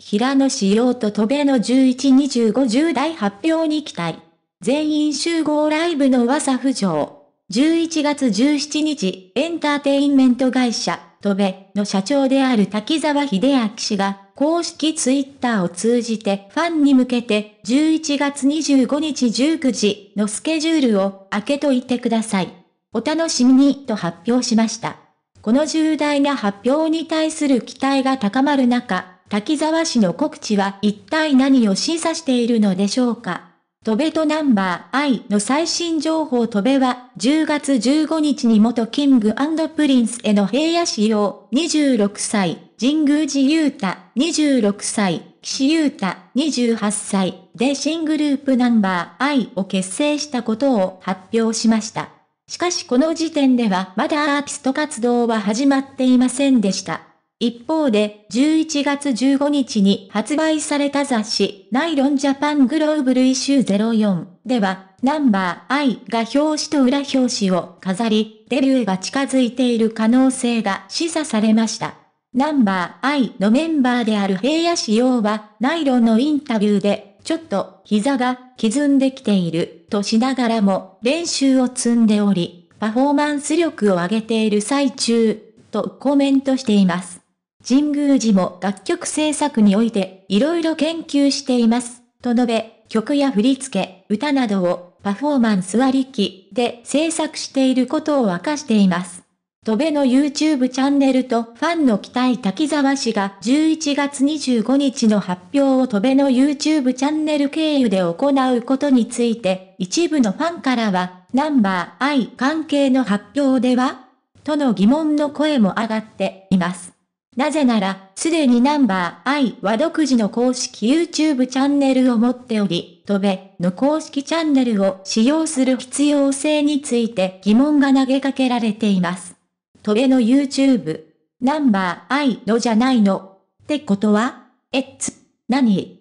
平野仕様と戸辺の11-25-10代発表に期待。全員集合ライブの噂浮上。11月17日、エンターテインメント会社、戸辺の社長である滝沢秀明氏が、公式ツイッターを通じてファンに向けて、11月25日19時のスケジュールを開けといてください。お楽しみにと発表しました。この重大な発表に対する期待が高まる中、滝沢氏の告知は一体何を示唆しているのでしょうか。トベとナンバー I の最新情報トベは10月15日に元キングプリンスへの平野仕様26歳、神宮寺雄太26歳、岸優太28歳で新グループナンバー I を結成したことを発表しました。しかしこの時点ではまだアーティスト活動は始まっていませんでした。一方で、11月15日に発売された雑誌、ナイロンジャパングローブルイシュー04では、ナンバー I が表紙と裏表紙を飾り、デビューが近づいている可能性が示唆されました。ナンバー I のメンバーである平野志陽は、ナイロンのインタビューで、ちょっと膝が傷んできているとしながらも練習を積んでおり、パフォーマンス力を上げている最中とコメントしています。神宮寺も楽曲制作において、いろいろ研究しています、と述べ、曲や振り付け、歌などを、パフォーマンスり機で制作していることを明かしています。とべの YouTube チャンネルとファンの期待滝沢氏が11月25日の発表をとべの YouTube チャンネル経由で行うことについて、一部のファンからは、ナンバー I 関係の発表ではとの疑問の声も上がっています。なぜなら、すでにナンバー I は独自の公式 YouTube チャンネルを持っており、トベの公式チャンネルを使用する必要性について疑問が投げかけられています。トベの YouTube、ナンバー I のじゃないの。ってことは、えっつ、何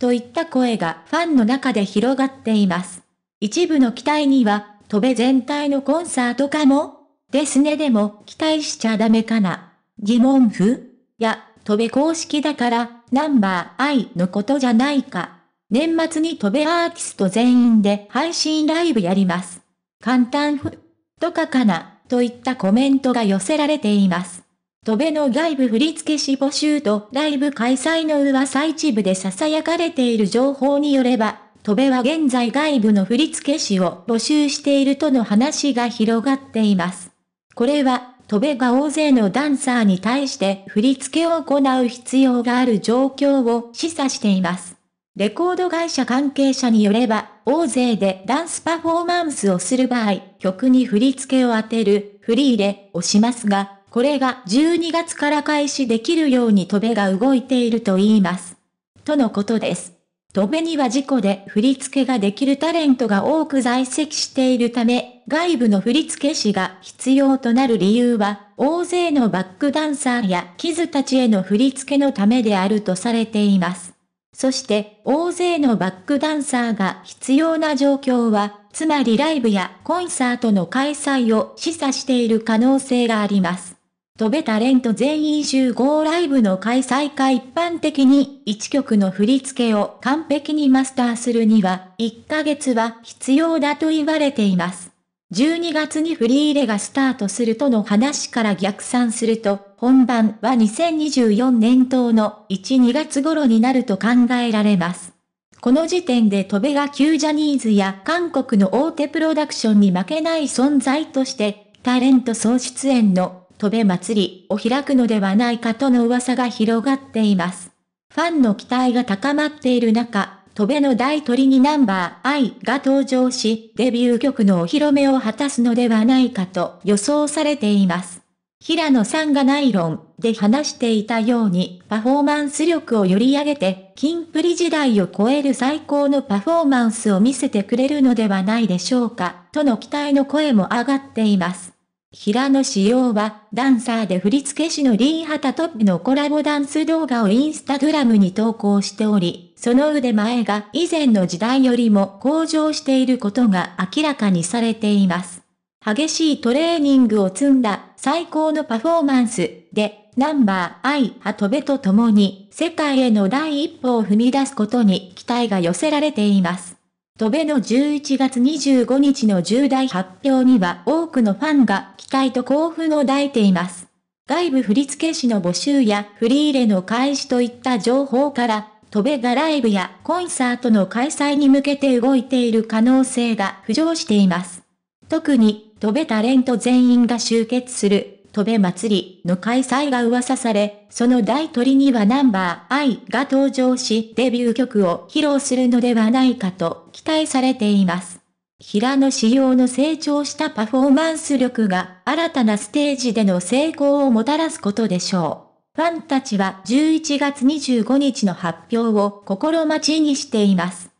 といった声がファンの中で広がっています。一部の期待には、トベ全体のコンサートかもですねでも期待しちゃダメかな。疑問符や、飛べ公式だから、ナンバーアイのことじゃないか。年末に飛べアーティスト全員で配信ライブやります。簡単ふ、とかかな、といったコメントが寄せられています。飛べの外部振付師募集とライブ開催の噂一部で囁かれている情報によれば、戸部は現在外部の振付師を募集しているとの話が広がっています。これは、飛べが大勢のダンサーに対して振り付けを行う必要がある状況を示唆しています。レコード会社関係者によれば、大勢でダンスパフォーマンスをする場合、曲に振り付けを当てる、振り入れをしますが、これが12月から開始できるように飛べが動いていると言います。とのことです。止めには事故で振り付けができるタレントが多く在籍しているため、外部の振付師が必要となる理由は、大勢のバックダンサーやキズたちへの振り付けのためであるとされています。そして、大勢のバックダンサーが必要な状況は、つまりライブやコンサートの開催を示唆している可能性があります。飛べタレント全員集合ライブの開催か一般的に1曲の振り付けを完璧にマスターするには1ヶ月は必要だと言われています。12月に振り入れがスタートするとの話から逆算すると、本番は2024年頭の1、2月頃になると考えられます。この時点で飛べが旧ジャニーズや韓国の大手プロダクションに負けない存在として、タレント総出演の戸べ祭りを開くのではないかとの噂が広がっています。ファンの期待が高まっている中、戸べの大鳥にナンバー I が登場し、デビュー曲のお披露目を果たすのではないかと予想されています。平野さんがナイロンで話していたように、パフォーマンス力をより上げて、金プリ時代を超える最高のパフォーマンスを見せてくれるのではないでしょうか、との期待の声も上がっています。平野紫耀は、ダンサーで振付師のリー・ハタトップのコラボダンス動画をインスタグラムに投稿しており、その腕前が以前の時代よりも向上していることが明らかにされています。激しいトレーニングを積んだ最高のパフォーマンスで、ナンバーアイ・ハトベと共に世界への第一歩を踏み出すことに期待が寄せられています。戸辺の11月25日の重大発表には多くのファンが期待と興奮を抱いています。外部振付師の募集や振り入れの開始といった情報から、戸辺がライブやコンサートの開催に向けて動いている可能性が浮上しています。特に、戸辺タレント全員が集結する戸部祭りの開催が噂され、その大鳥にはナンバー I が登場しデビュー曲を披露するのではないかと期待されています。平野仕様の成長したパフォーマンス力が新たなステージでの成功をもたらすことでしょう。ファンたちは11月25日の発表を心待ちにしています。